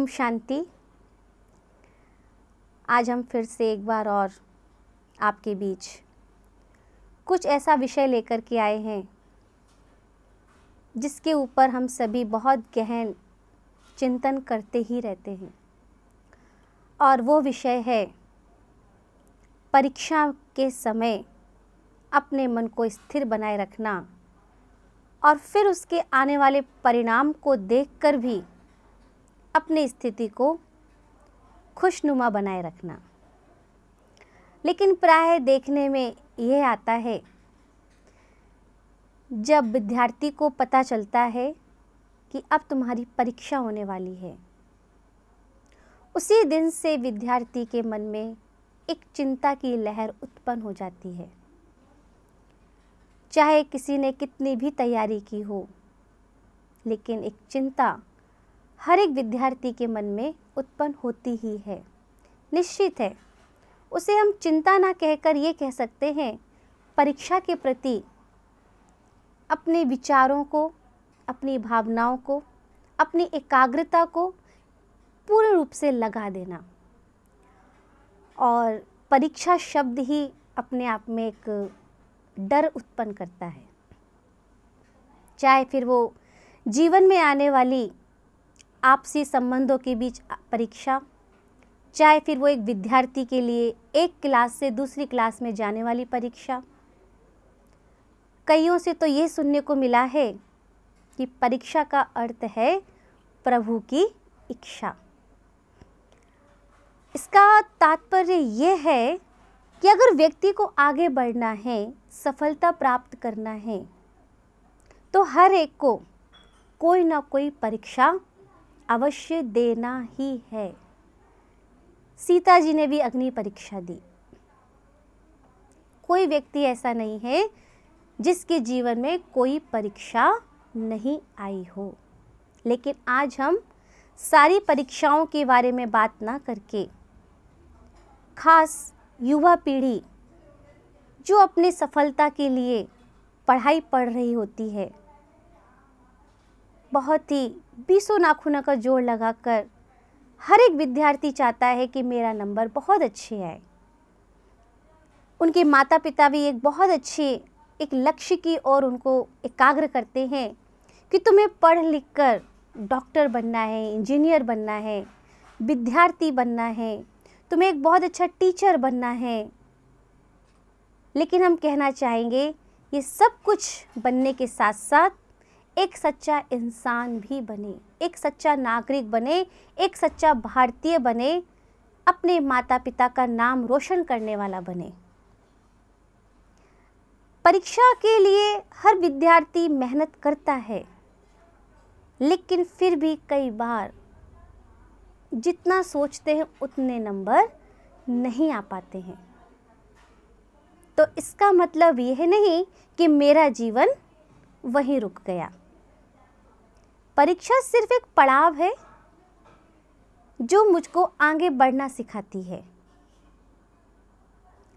ओम शांति आज हम फिर से एक बार और आपके बीच कुछ ऐसा विषय लेकर के आए हैं जिसके ऊपर हम सभी बहुत गहन चिंतन करते ही रहते हैं और वो विषय है परीक्षा के समय अपने मन को स्थिर बनाए रखना और फिर उसके आने वाले परिणाम को देखकर भी अपनी स्थिति को खुशनुमा बनाए रखना लेकिन प्राय देखने में यह आता है जब विद्यार्थी को पता चलता है कि अब तुम्हारी परीक्षा होने वाली है उसी दिन से विद्यार्थी के मन में एक चिंता की लहर उत्पन्न हो जाती है चाहे किसी ने कितनी भी तैयारी की हो लेकिन एक चिंता हर एक विद्यार्थी के मन में उत्पन्न होती ही है निश्चित है उसे हम चिंता ना कहकर ये कह सकते हैं परीक्षा के प्रति अपने विचारों को अपनी भावनाओं को अपनी एकाग्रता को पूर्ण रूप से लगा देना और परीक्षा शब्द ही अपने आप में एक डर उत्पन्न करता है चाहे फिर वो जीवन में आने वाली आपसी संबंधों के बीच परीक्षा चाहे फिर वो एक विद्यार्थी के लिए एक क्लास से दूसरी क्लास में जाने वाली परीक्षा कईयों से तो ये सुनने को मिला है कि परीक्षा का अर्थ है प्रभु की इच्छा इसका तात्पर्य ये है कि अगर व्यक्ति को आगे बढ़ना है सफलता प्राप्त करना है तो हर एक को कोई ना कोई परीक्षा अवश्य देना ही है सीता जी ने भी अग्नि परीक्षा दी कोई व्यक्ति ऐसा नहीं है जिसके जीवन में कोई परीक्षा नहीं आई हो लेकिन आज हम सारी परीक्षाओं के बारे में बात ना करके खास युवा पीढ़ी जो अपनी सफलता के लिए पढ़ाई पढ़ रही होती है बहुत ही बीसों नाखूनों का जोड़ लगाकर हर एक विद्यार्थी चाहता है कि मेरा नंबर बहुत अच्छे आए उनके माता पिता भी एक बहुत अच्छे एक लक्ष्य की ओर उनको एकाग्र करते हैं कि तुम्हें पढ़ लिख कर डॉक्टर बनना है इंजीनियर बनना है विद्यार्थी बनना है तुम्हें एक बहुत अच्छा टीचर बनना है लेकिन हम कहना चाहेंगे ये सब कुछ बनने के साथ साथ एक सच्चा इंसान भी बने एक सच्चा नागरिक बने एक सच्चा भारतीय बने अपने माता पिता का नाम रोशन करने वाला बने परीक्षा के लिए हर विद्यार्थी मेहनत करता है लेकिन फिर भी कई बार जितना सोचते हैं उतने नंबर नहीं आ पाते हैं तो इसका मतलब यह नहीं कि मेरा जीवन वहीं रुक गया परीक्षा सिर्फ एक पड़ाव है जो मुझको आगे बढ़ना सिखाती है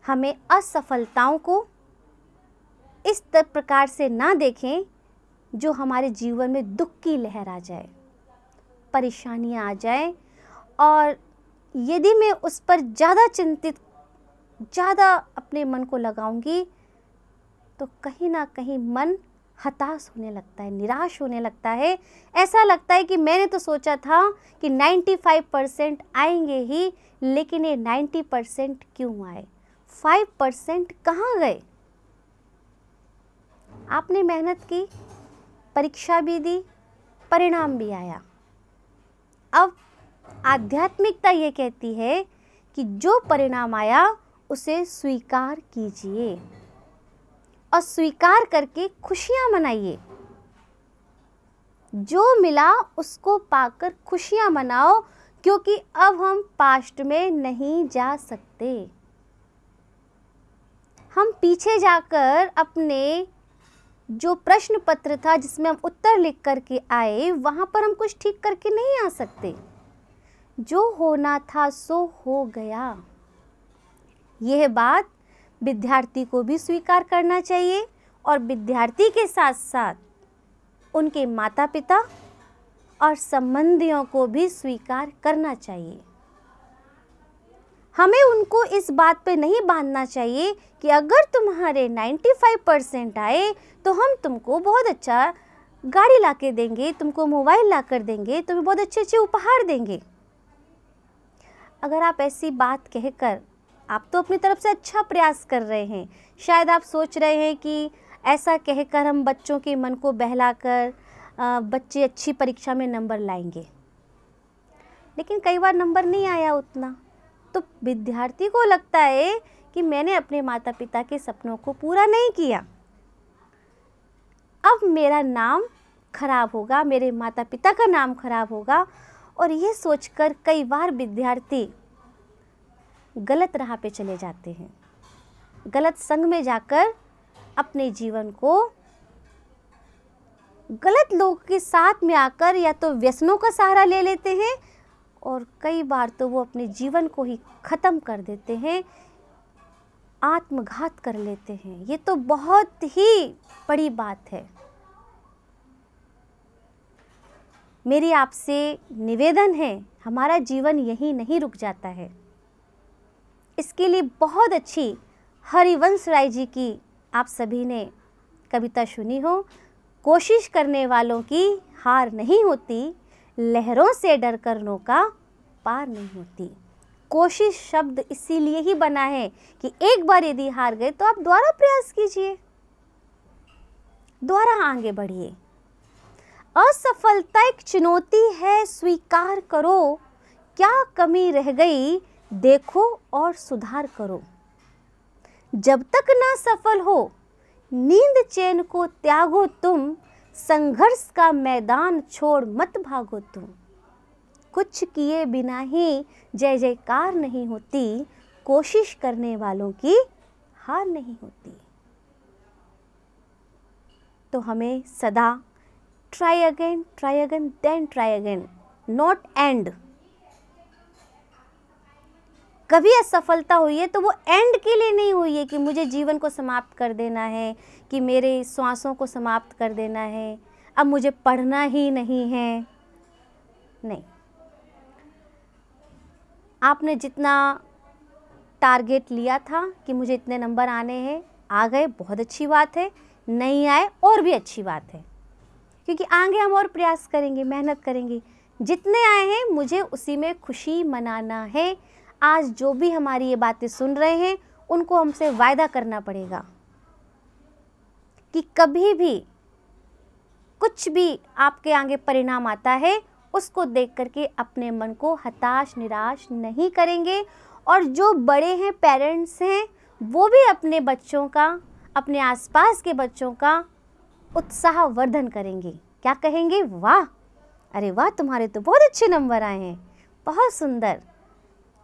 हमें असफलताओं को इस प्रकार से ना देखें जो हमारे जीवन में दुख की लहर आ जाए परेशानियाँ आ जाए और यदि मैं उस पर ज़्यादा चिंतित ज़्यादा अपने मन को लगाऊंगी तो कहीं ना कहीं मन हताश होने लगता है निराश होने लगता है ऐसा लगता है कि मैंने तो सोचा था कि 95 परसेंट आएंगे ही लेकिन ये 90 परसेंट क्यों आए 5 परसेंट कहाँ गए आपने मेहनत की परीक्षा भी दी परिणाम भी आया अब आध्यात्मिकता ये कहती है कि जो परिणाम आया उसे स्वीकार कीजिए और स्वीकार करके खुशियाँ मनाइए जो मिला उसको पाकर खुशियाँ मनाओ क्योंकि अब हम पास्ट में नहीं जा सकते हम पीछे जाकर अपने जो प्रश्न पत्र था जिसमें हम उत्तर लिख करके आए वहाँ पर हम कुछ ठीक करके नहीं आ सकते जो होना था सो हो गया यह बात विद्यार्थी को भी स्वीकार करना चाहिए और विद्यार्थी के साथ साथ उनके माता पिता और संबंधियों को भी स्वीकार करना चाहिए हमें उनको इस बात पे नहीं बांधना चाहिए कि अगर तुम्हारे 95 परसेंट आए तो हम तुमको बहुत अच्छा गाड़ी ला के देंगे तुमको मोबाइल ला कर देंगे तुम्हें बहुत अच्छे अच्छे उपहार देंगे अगर आप ऐसी बात कहकर आप तो अपनी तरफ से अच्छा प्रयास कर रहे हैं शायद आप सोच रहे हैं कि ऐसा कहकर हम बच्चों के मन को बहलाकर बच्चे अच्छी परीक्षा में नंबर लाएंगे लेकिन कई बार नंबर नहीं आया उतना तो विद्यार्थी को लगता है कि मैंने अपने माता पिता के सपनों को पूरा नहीं किया अब मेरा नाम खराब होगा मेरे माता पिता का नाम खराब होगा और ये सोचकर कई बार विद्यार्थी गलत राह पे चले जाते हैं गलत संग में जाकर अपने जीवन को गलत लोग के साथ में आकर या तो व्यसनों का सहारा ले लेते हैं और कई बार तो वो अपने जीवन को ही ख़त्म कर देते हैं आत्मघात कर लेते हैं ये तो बहुत ही बड़ी बात है मेरी आपसे निवेदन है हमारा जीवन यहीं नहीं रुक जाता है इसके लिए बहुत अच्छी हरिवंश राय जी की आप सभी ने कविता सुनी हो कोशिश करने वालों की हार नहीं होती लहरों से डर कर नौका पार नहीं होती कोशिश शब्द इसीलिए ही बना है कि एक बार यदि हार गए तो आप दोबारा प्रयास कीजिए दोबारा आगे बढ़िए असफलता एक चुनौती है स्वीकार करो क्या कमी रह गई देखो और सुधार करो जब तक ना सफल हो नींद चैन को त्यागो तुम संघर्ष का मैदान छोड़ मत भागो तुम कुछ किए बिना ही जय जयकार नहीं होती कोशिश करने वालों की हार नहीं होती तो हमें सदा try again try again then try again not end कभी असफलता हुई है तो वो एंड के लिए नहीं हुई है कि मुझे जीवन को समाप्त कर देना है कि मेरे श्वासों को समाप्त कर देना है अब मुझे पढ़ना ही नहीं है नहीं आपने जितना टारगेट लिया था कि मुझे इतने नंबर आने हैं आ गए बहुत अच्छी बात है नहीं आए और भी अच्छी बात है क्योंकि आगे हम और प्रयास करेंगे मेहनत करेंगे जितने आए हैं मुझे उसी में खुशी मनाना है आज जो भी हमारी ये बातें सुन रहे हैं उनको हमसे वायदा करना पड़ेगा कि कभी भी कुछ भी आपके आगे परिणाम आता है उसको देख करके अपने मन को हताश निराश नहीं करेंगे और जो बड़े हैं पेरेंट्स हैं वो भी अपने बच्चों का अपने आसपास के बच्चों का उत्साह वर्धन करेंगे क्या कहेंगे वाह अरे वाह तुम्हारे तो बहुत अच्छे नंबर आए हैं बहुत सुंदर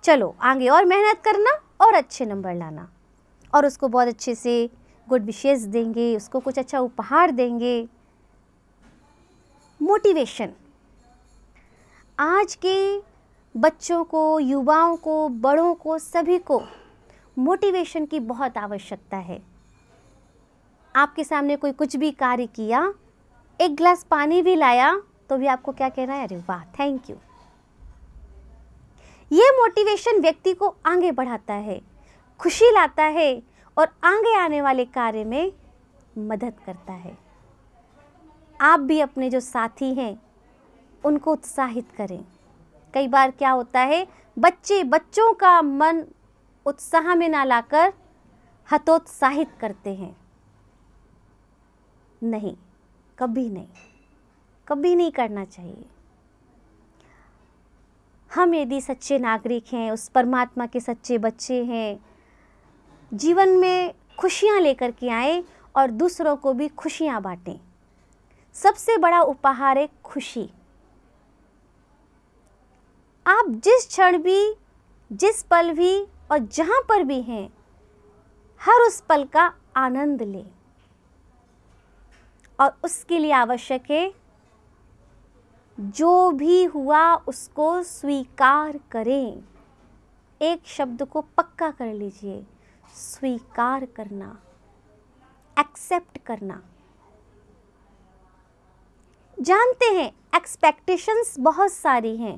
चलो आगे और मेहनत करना और अच्छे नंबर लाना और उसको बहुत अच्छे से गुड विशेज देंगे उसको कुछ अच्छा उपहार देंगे मोटिवेशन आज के बच्चों को युवाओं को बड़ों को सभी को मोटिवेशन की बहुत आवश्यकता है आपके सामने कोई कुछ भी कार्य किया एक गिलास पानी भी लाया तो भी आपको क्या कहना है अरे वाह थैंक यू ये मोटिवेशन व्यक्ति को आगे बढ़ाता है खुशी लाता है और आगे आने वाले कार्य में मदद करता है आप भी अपने जो साथी हैं उनको उत्साहित करें कई बार क्या होता है बच्चे बच्चों का मन उत्साह में ना लाकर हतोत्साहित करते हैं नहीं कभी नहीं कभी नहीं करना चाहिए हम यदि सच्चे नागरिक हैं उस परमात्मा के सच्चे बच्चे हैं जीवन में खुशियाँ लेकर के आए और दूसरों को भी खुशियाँ बाँटें सबसे बड़ा उपहार है खुशी आप जिस क्षण भी जिस पल भी और जहाँ पर भी हैं हर उस पल का आनंद लें और उसके लिए आवश्यक है जो भी हुआ उसको स्वीकार करें एक शब्द को पक्का कर लीजिए स्वीकार करना एक्सेप्ट करना जानते हैं एक्सपेक्टेशंस बहुत सारी हैं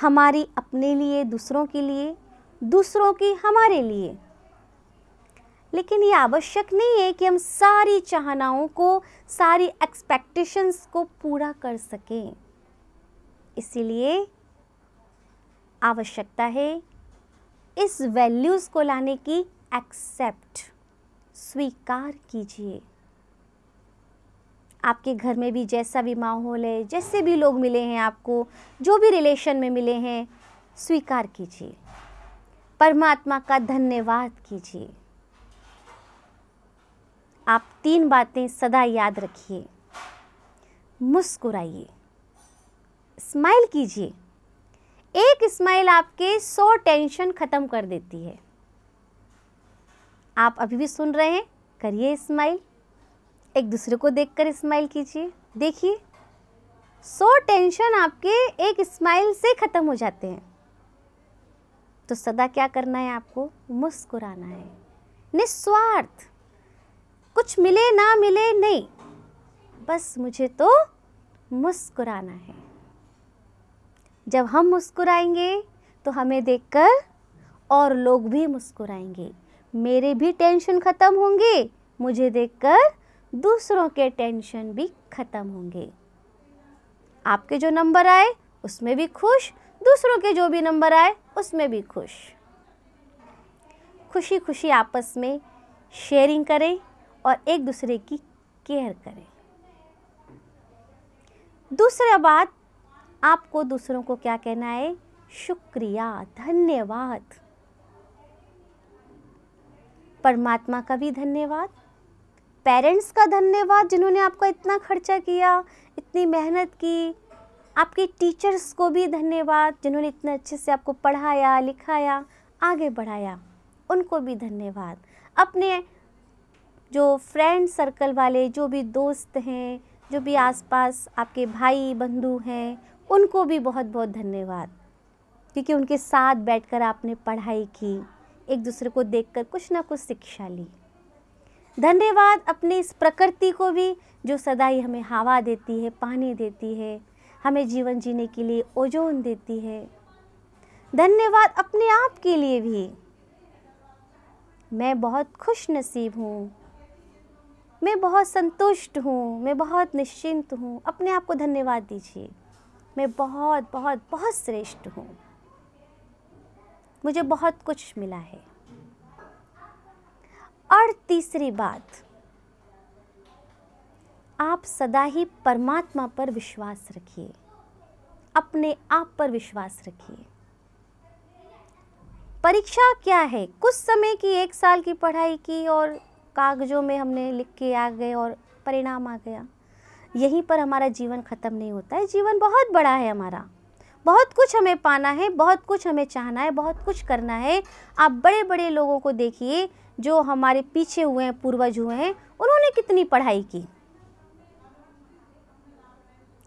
हमारी अपने लिए दूसरों के लिए दूसरों की हमारे लिए लेकिन ये आवश्यक नहीं है कि हम सारी चाहनाओं को सारी एक्सपेक्टेशंस को पूरा कर सकें इसलिए आवश्यकता है इस वैल्यूज़ को लाने की एक्सेप्ट स्वीकार कीजिए आपके घर में भी जैसा भी माहौल है जैसे भी लोग मिले हैं आपको जो भी रिलेशन में मिले हैं स्वीकार कीजिए परमात्मा का धन्यवाद कीजिए आप तीन बातें सदा याद रखिए मुस्कुराइए स्माइल कीजिए एक स्माइल आपके सौ टेंशन ख़त्म कर देती है आप अभी भी सुन रहे हैं करिए स्माइल एक दूसरे को देखकर स्माइल कीजिए देखिए सौ टेंशन आपके एक स्माइल से ख़त्म हो जाते हैं तो सदा क्या करना है आपको मुस्कुराना है निस्वार्थ कुछ मिले ना मिले नहीं बस मुझे तो मुस्कुराना है जब हम मुस्कुराएंगे तो हमें देखकर और लोग भी मुस्कुराएंगे मेरे भी टेंशन ख़त्म होंगे मुझे देखकर दूसरों के टेंशन भी ख़त्म होंगे आपके जो नंबर आए उसमें भी खुश दूसरों के जो भी नंबर आए उसमें भी खुश खुशी खुशी आपस में शेयरिंग करें और एक दूसरे की केयर करें दूसरा बात आपको दूसरों को क्या कहना है शुक्रिया धन्यवाद परमात्मा का भी धन्यवाद पेरेंट्स का धन्यवाद जिन्होंने आपको इतना खर्चा किया इतनी मेहनत की आपके टीचर्स को भी धन्यवाद जिन्होंने इतने अच्छे से आपको पढ़ाया लिखाया आगे बढ़ाया उनको भी धन्यवाद अपने जो फ्रेंड सर्कल वाले जो भी दोस्त हैं जो भी आसपास आपके भाई बंधु हैं उनको भी बहुत बहुत धन्यवाद क्योंकि उनके साथ बैठकर आपने पढ़ाई की एक दूसरे को देखकर कुछ ना कुछ शिक्षा ली धन्यवाद अपने इस प्रकृति को भी जो सदा ही हमें हवा देती है पानी देती है हमें जीवन जीने के लिए ओजोन देती है धन्यवाद अपने आप के लिए भी मैं बहुत खुश नसीब हूँ मैं बहुत संतुष्ट हूँ मैं बहुत निश्चिंत हूँ अपने आप को धन्यवाद दीजिए मैं बहुत बहुत बहुत श्रेष्ठ हूँ मुझे बहुत कुछ मिला है और तीसरी बात आप सदा ही परमात्मा पर विश्वास रखिए अपने आप पर विश्वास रखिए परीक्षा क्या है कुछ समय की एक साल की पढ़ाई की और कागजों में हमने लिख के आ गए और परिणाम आ गया यहीं पर हमारा जीवन ख़त्म नहीं होता है जीवन बहुत बड़ा है हमारा बहुत कुछ हमें पाना है बहुत कुछ हमें चाहना है बहुत कुछ करना है आप बड़े बड़े लोगों को देखिए जो हमारे पीछे हुए हैं पूर्वज हुए हैं उन्होंने कितनी पढ़ाई की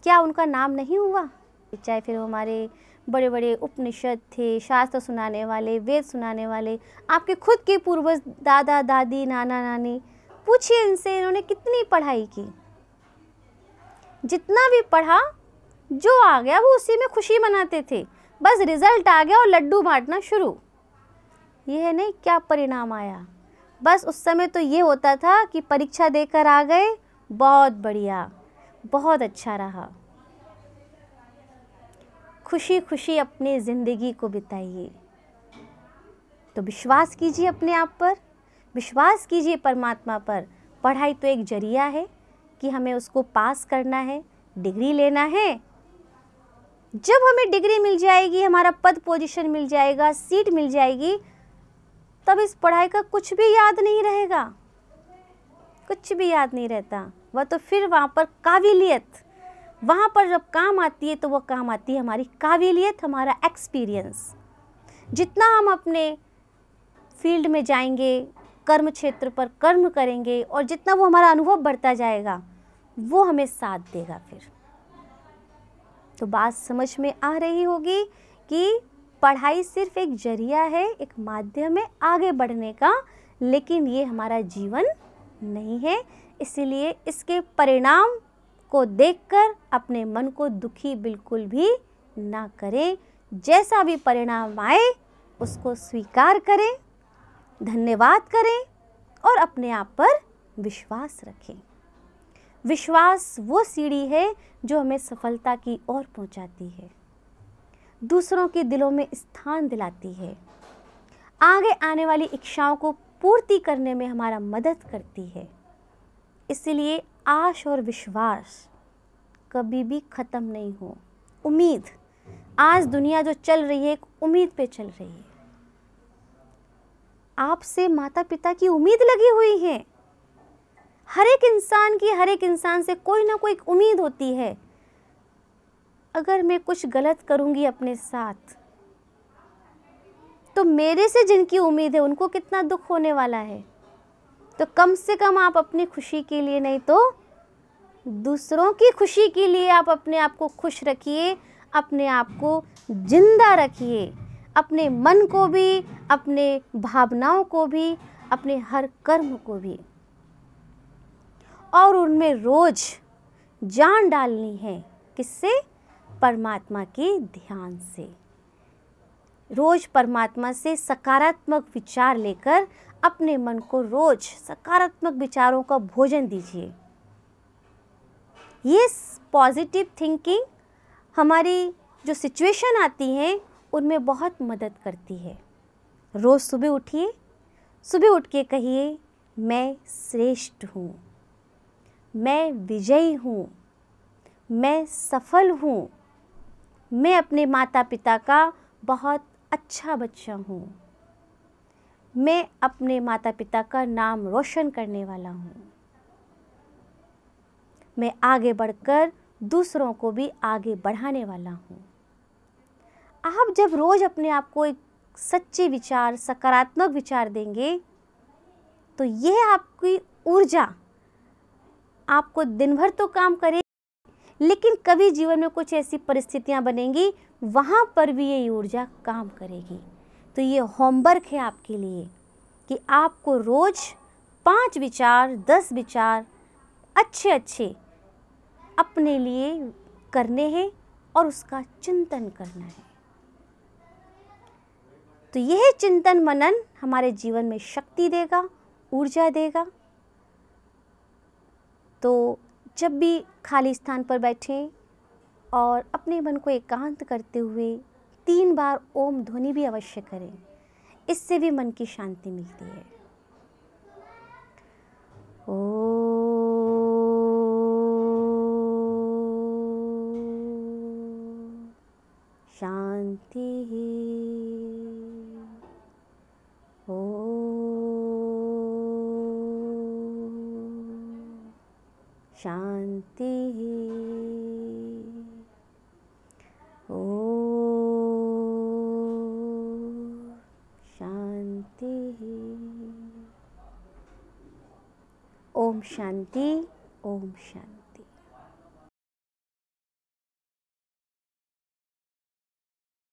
क्या उनका नाम नहीं हुआ चाहे फिर हमारे बड़े बड़े उपनिषद थे शास्त्र सुनाने वाले वेद सुनाने वाले आपके खुद के पूर्वज दादा दादी नाना नानी पूछिए इनसे इन्होंने कितनी पढ़ाई की जितना भी पढ़ा जो आ गया वो उसी में खुशी मनाते थे बस रिज़ल्ट आ गया और लड्डू बांटना शुरू ये है नहीं क्या परिणाम आया बस उस समय तो ये होता था कि परीक्षा देकर आ गए बहुत बढ़िया बहुत अच्छा रहा खुशी खुशी अपनी ज़िंदगी को बिताइए तो विश्वास कीजिए अपने आप पर विश्वास कीजिए परमात्मा पर पढ़ाई तो एक जरिया है कि हमें उसको पास करना है डिग्री लेना है जब हमें डिग्री मिल जाएगी हमारा पद पोजीशन मिल जाएगा सीट मिल जाएगी तब इस पढ़ाई का कुछ भी याद नहीं रहेगा कुछ भी याद नहीं रहता वह तो फिर वहाँ पर काबिलियत वहाँ पर जब काम आती है तो वह काम आती है हमारी काबिलियत हमारा एक्सपीरियंस जितना हम अपने फील्ड में जाएंगे कर्म क्षेत्र पर कर्म करेंगे और जितना वो हमारा अनुभव बढ़ता जाएगा वो हमें साथ देगा फिर तो बात समझ में आ रही होगी कि पढ़ाई सिर्फ एक जरिया है एक माध्यम है आगे बढ़ने का लेकिन ये हमारा जीवन नहीं है इसीलिए इसके परिणाम को देखकर अपने मन को दुखी बिल्कुल भी ना करें जैसा भी परिणाम आए उसको स्वीकार करें धन्यवाद करें और अपने आप पर विश्वास रखें विश्वास वो सीढ़ी है जो हमें सफलता की ओर पहुंचाती है दूसरों के दिलों में स्थान दिलाती है आगे आने वाली इच्छाओं को पूर्ति करने में हमारा मदद करती है इसलिए आश और विश्वास कभी भी ख़त्म नहीं हो उम्मीद आज दुनिया जो चल रही है एक उम्मीद पे चल रही है आपसे माता पिता की उम्मीद लगी हुई है हर एक इंसान की हर एक इंसान से कोई ना कोई उम्मीद होती है अगर मैं कुछ गलत करूँगी अपने साथ तो मेरे से जिनकी उम्मीद है उनको कितना दुख होने वाला है तो कम से कम आप अपनी खुशी के लिए नहीं तो दूसरों की खुशी के लिए आप अपने आप को खुश रखिए अपने आप को जिंदा रखिए अपने मन को भी अपने भावनाओं को भी अपने हर कर्म को भी और उनमें रोज जान डालनी है किससे परमात्मा के ध्यान से रोज परमात्मा से सकारात्मक विचार लेकर अपने मन को रोज सकारात्मक विचारों का भोजन दीजिए ये पॉजिटिव थिंकिंग हमारी जो सिचुएशन आती है उनमें बहुत मदद करती है रोज़ सुबह उठिए सुबह उठ के कहिए मैं श्रेष्ठ हूँ मैं विजयी हूँ मैं सफल हूँ मैं अपने माता पिता का बहुत अच्छा बच्चा हूँ मैं अपने माता पिता का नाम रोशन करने वाला हूँ मैं आगे बढ़कर दूसरों को भी आगे बढ़ाने वाला हूँ आप जब रोज़ अपने आप को एक सच्चे विचार सकारात्मक विचार देंगे तो यह आपकी ऊर्जा आपको दिन भर तो काम करे लेकिन कभी जीवन में कुछ ऐसी परिस्थितियां बनेंगी वहाँ पर भी ये ऊर्जा काम करेगी तो ये होमवर्क है आपके लिए कि आपको रोज़ पांच विचार दस विचार अच्छे अच्छे अपने लिए करने हैं और उसका चिंतन करना है तो यह चिंतन मनन हमारे जीवन में शक्ति देगा ऊर्जा देगा तो जब भी खाली स्थान पर बैठें और अपने मन को एकांत करते हुए तीन बार ओम ध्वनि भी अवश्य करें इससे भी मन की शांति मिलती है ओ शांति ही शांति ओ शांति ओम शांति ओम शांति